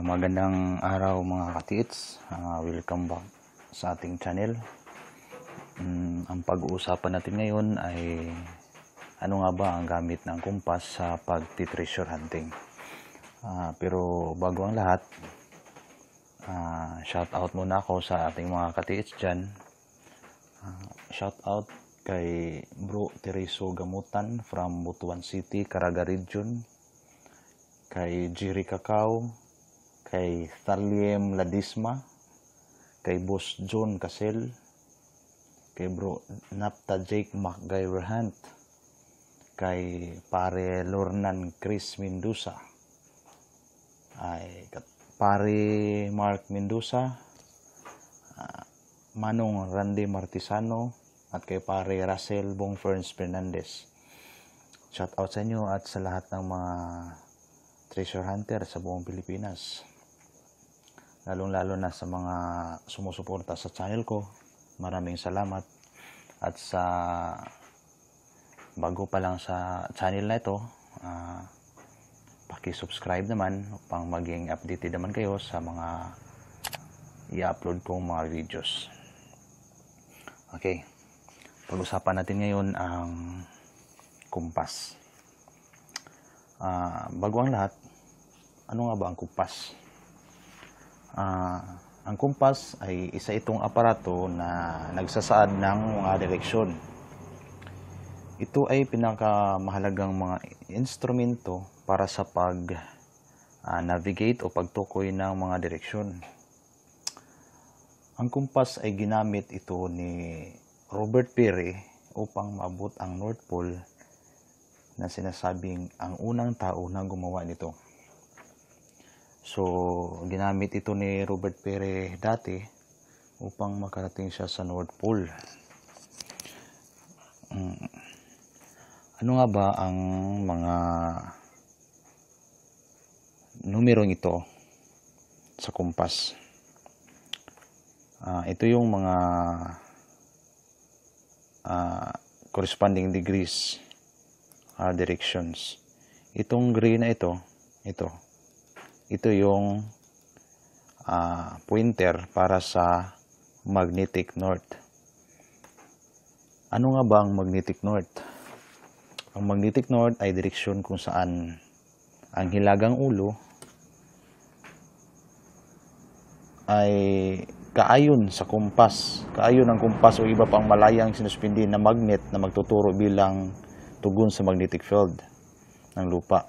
Ah, magandang araw mga katiits. Uh, ah, welcome back sa ating channel. Um, ang pag-uusapan natin ngayon ay ano nga ba ang gamit ng kumpas sa pag-treasure hunting. Uh, pero bago ang lahat, uh, shout out muna ako sa ating mga katiits dyan. Uh, shout out kay Bro Tereso Gamutan from Butuan City, Caraga Region. Kay Jiri Kakao, kay Thaliem Ladisma, kay Boss John Casel, kay Bro Napta Jake MacGyver Hunt, kay Pare Lornan Chris Mendoza, ay Pare Mark Mendoza, ah, Manong Randy Martisano, at kay Pare Russell Bongferns Fernandez. Shout out sa inyo at sa lahat ng mga treasure hunter sa buong Pilipinas lalong-lalo na sa mga sumusuporta sa channel ko. Maraming salamat. At sa bago pa lang sa channel na ito, uh, paki-subscribe naman upang maging updated naman kayo sa mga i-upload kong mga videos. Okay. Pag-usapan natin ngayon ang kumpas. Uh, bago ang lahat, ano nga ba ang kumpas? uh, ang kumpas ay isa itong aparato na nagsasaad ng mga direksyon. Ito ay pinakamahalagang mga instrumento para sa pag-navigate ah, uh, o pagtukoy ng mga direksyon. Ang kumpas ay ginamit ito ni Robert Peary upang maabot ang North Pole na sinasabing ang unang tao na gumawa nito. So, ginamit ito ni Robert Pere dati upang makarating siya sa North Pole. Mm. Ano nga ba ang mga numero ito sa kumpas? Uh, ito yung mga uh, corresponding degrees are ah, directions. Itong green na ito, ito, ito yung uh, pointer para sa magnetic north. Ano nga ba ang magnetic north? Ang magnetic north ay direksyon kung saan ang hilagang ulo ay kaayon sa kumpas, kaayon ang kumpas o iba pang malayang sinuspindi na magnet na magtuturo bilang tugon sa magnetic field ng lupa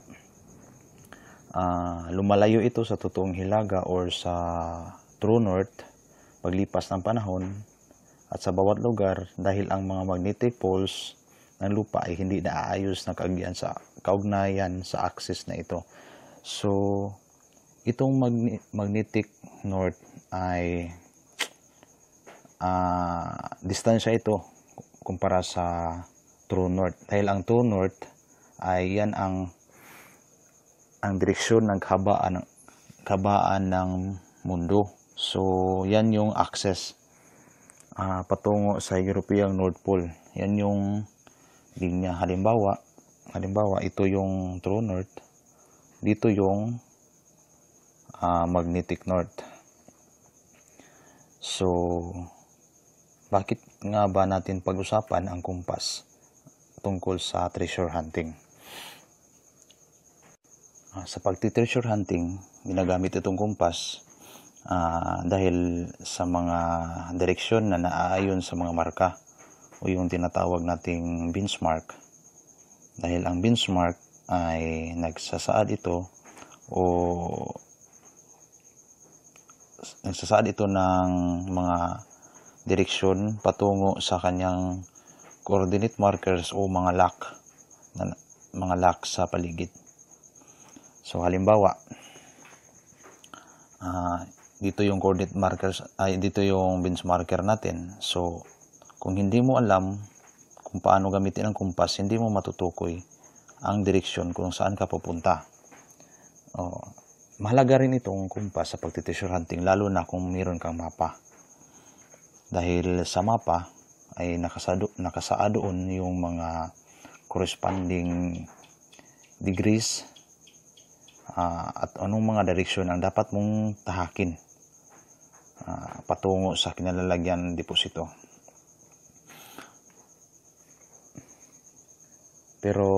uh, lumalayo ito sa totoong hilaga or sa true north paglipas ng panahon at sa bawat lugar dahil ang mga magnetic poles ng lupa ay hindi naaayos na kaagyan sa kaugnayan sa axis na ito. So itong magne- magnetic north ay uh, distansya ito kumpara sa true north dahil ang true north ay yan ang ang direksyon ng kabaan ng kabaan ng mundo. So, yan yung access uh, patungo sa European North Pole. Yan yung linya. Halimbawa, halimbawa ito yung true north. Dito yung uh, magnetic north. So, bakit nga ba natin pag-usapan ang kumpas tungkol sa treasure hunting? Ah, sa pagti-treasure hunting, ginagamit itong kumpas uh, dahil sa mga direksyon na naaayon sa mga marka o yung tinatawag nating benchmark. Dahil ang benchmark ay nagsasaad ito o nagsasaad ito ng mga direksyon patungo sa kanyang coordinate markers o mga lock na, mga lock sa paligid. So halimbawa, uh, dito yung coordinate markers, ay dito yung benchmarker natin. So kung hindi mo alam kung paano gamitin ang kumpas, hindi mo matutukoy ang direksyon kung saan ka pupunta. Oh, mahalaga rin itong kumpas sa pagtitreasure hunting, lalo na kung meron kang mapa. Dahil sa mapa ay nakasado, nakasaa yung mga corresponding degrees uh, at anong mga direksyon ang dapat mong tahakin uh, patungo sa kinalalagyan ng deposito. Pero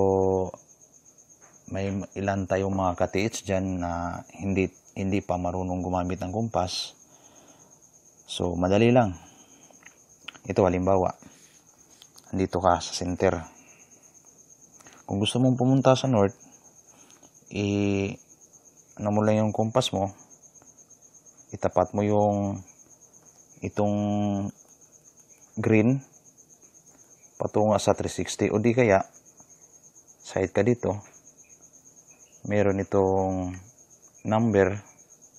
may ilan tayong mga katiits dyan na hindi, hindi pa marunong gumamit ng kumpas. So, madali lang. Ito halimbawa, andito ka sa center. Kung gusto mong pumunta sa north, i ano lang yung kumpas mo itapat mo yung itong green patungo sa 360 o di kaya side ka dito meron itong number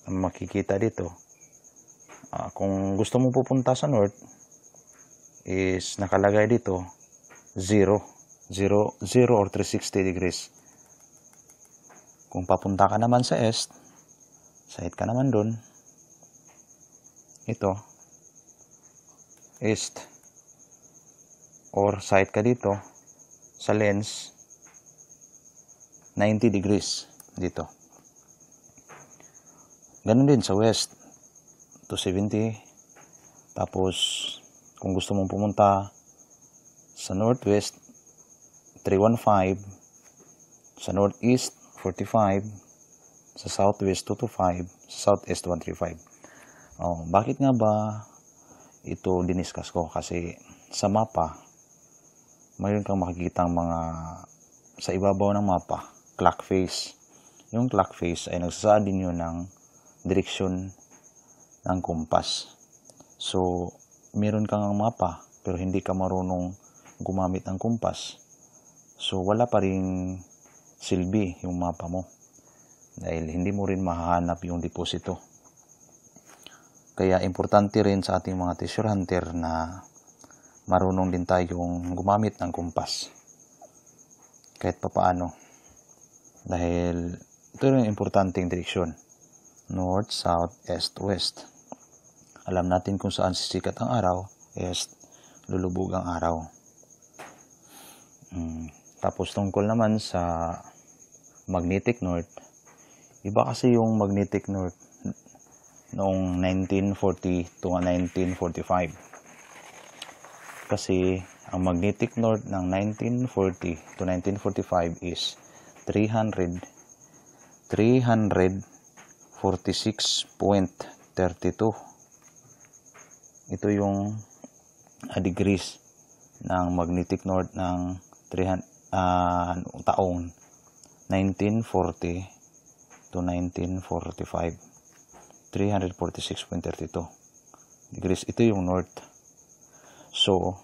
na makikita dito uh, kung gusto mo pupunta sa north is nakalagay dito 0 0 0 or 360 degrees kung papunta ka naman sa Est, side ka naman dun. Ito. East. Or side ka dito sa lens 90 degrees dito. Ganun din sa west. 270. Tapos, kung gusto mong pumunta sa northwest, 315. Sa northeast, 45, sa southwest 225, sa southeast 135. Oh, bakit nga ba ito diniscuss ko? Kasi sa mapa, mayroon kang makikita ang mga sa ibabaw ng mapa, clock face. Yung clock face ay nagsasaad din yun ng direksyon ng kumpas. So, meron kang mapa pero hindi ka marunong gumamit ng kumpas. So, wala pa rin silbi yung mapa mo dahil hindi mo rin mahanap yung deposito. Kaya importante rin sa ating mga treasure hunter na marunong din tayong gumamit ng kumpas kahit pa paano. dahil ito rin yung importanteng direksyon north, south, east, west alam natin kung saan sisikat ang araw east, lulubog ang araw hmm. Tapos tungkol naman sa magnetic north, iba kasi yung magnetic north noong 1940 to 1945. Kasi ang magnetic north ng 1940 to 1945 is 300 346.32. Ito yung a degrees ng magnetic north ng 300 uh, taong 1940 to 1945 346.32 degrees ito yung north so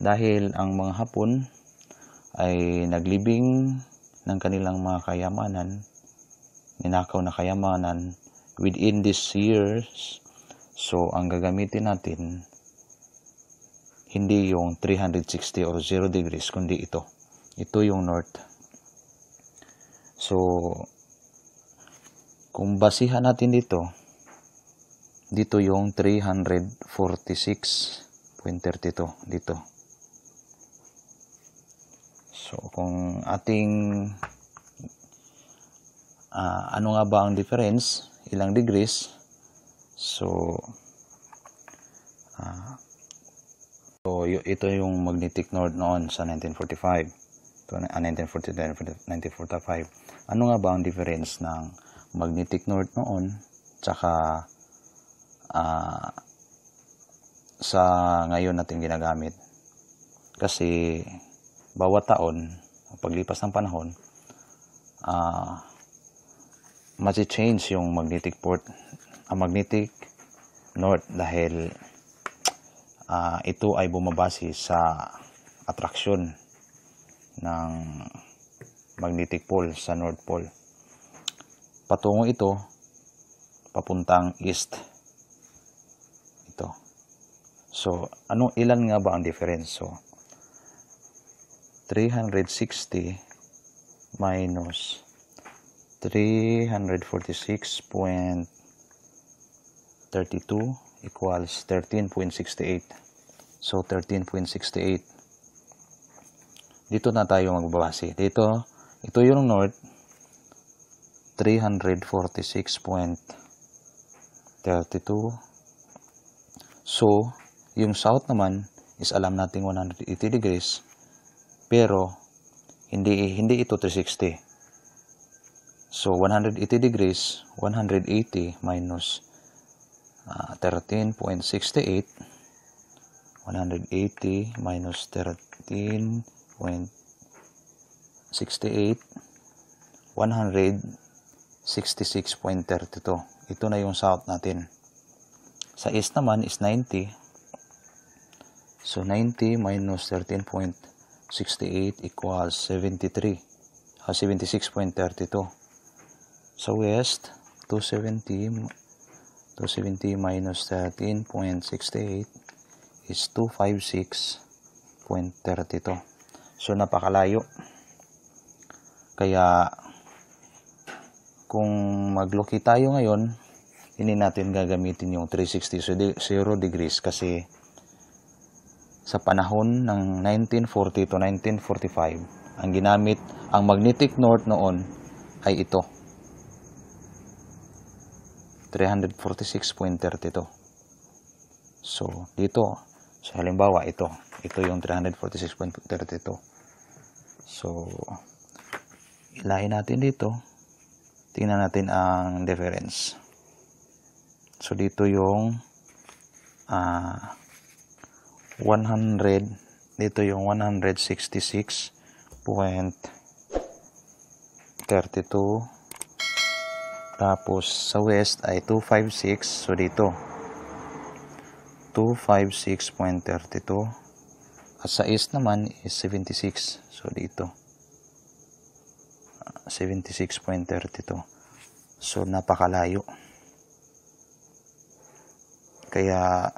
dahil ang mga Hapon ay naglibing ng kanilang mga kayamanan ninakaw na kayamanan within these years so ang gagamitin natin hindi yung 360 or 0 degrees kundi ito ito yung north. So, kung basihan natin dito, dito yung 346.32 dito. So, kung ating uh, ano nga ba ang difference, ilang degrees, so, uh, so ito yung magnetic north noon sa 1945 to, uh, 1942 1945. Ano nga ba ang difference ng magnetic north noon tsaka uh, sa ngayon natin ginagamit kasi bawat taon paglipas ng panahon uh, ah, change yung magnetic port ang ah, magnetic north dahil uh, ito ay bumabase sa attraction ng magnetic pole sa North Pole. Patungo ito papuntang east. Ito. So, ano ilan nga ba ang difference? So, 360 minus 346.32 equals 13.68. So, 13.68 dito na tayo magbabase. Dito, ito yung north, 346.32. So, yung south naman is alam nating 180 degrees, pero hindi hindi ito 360. So, 180 degrees, 180 minus uh, 13.68, 180 minus 13 168 166.32 ito na yung south natin sa east naman is 90 so 90 minus 13.68 equals 73 uh, 76.32 sa west 270 270 minus 13.68 is 256.32 So napakalayo. Kaya kung magloki tayo ngayon, hindi natin gagamitin yung 360 so 0 degrees kasi sa panahon ng 1940 to 1945, ang ginamit ang magnetic north noon ay ito. 346.32. So, dito So halimbawa ito, ito yung 346.32. So ilahin natin dito. Tingnan natin ang difference. So dito yung uh, ah, 100 dito yung 166.32 tapos sa west ay 256 so dito 256.32 at sa east naman is 76 so dito 76.32 ah, so napakalayo kaya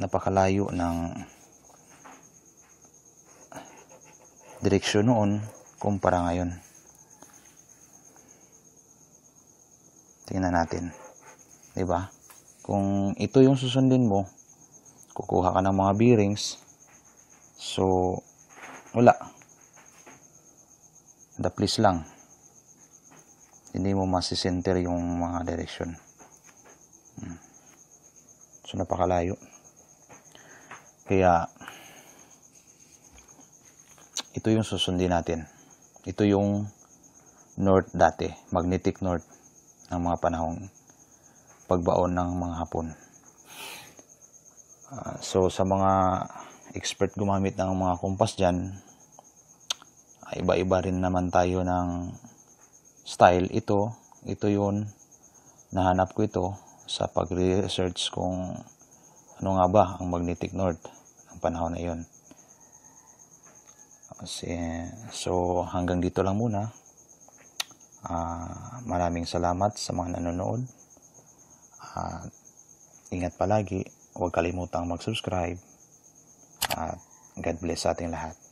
napakalayo ng direksyon noon kumpara ngayon tingnan natin 'di ba kung ito yung susundin mo, kukuha ka ng mga bearings. So, wala. The please lang. Hindi mo masisenter yung mga direction. Hmm. So, napakalayo. Kaya, ito yung susundin natin. Ito yung north dati, magnetic north ng mga panahong pagbaon ng mga hapon. Uh, so sa mga expert gumamit ng mga kompas dyan, ah, iba-iba rin naman tayo ng style. Ito, ito yun, nahanap ko ito sa pag-research kung ano nga ba ang magnetic north ng panahon na yun. Kasi, so hanggang dito lang muna. Uh, maraming salamat sa mga nanonood. Uh, ingat palagi. Huwag kalimutang mag-subscribe. At God bless sa ating lahat.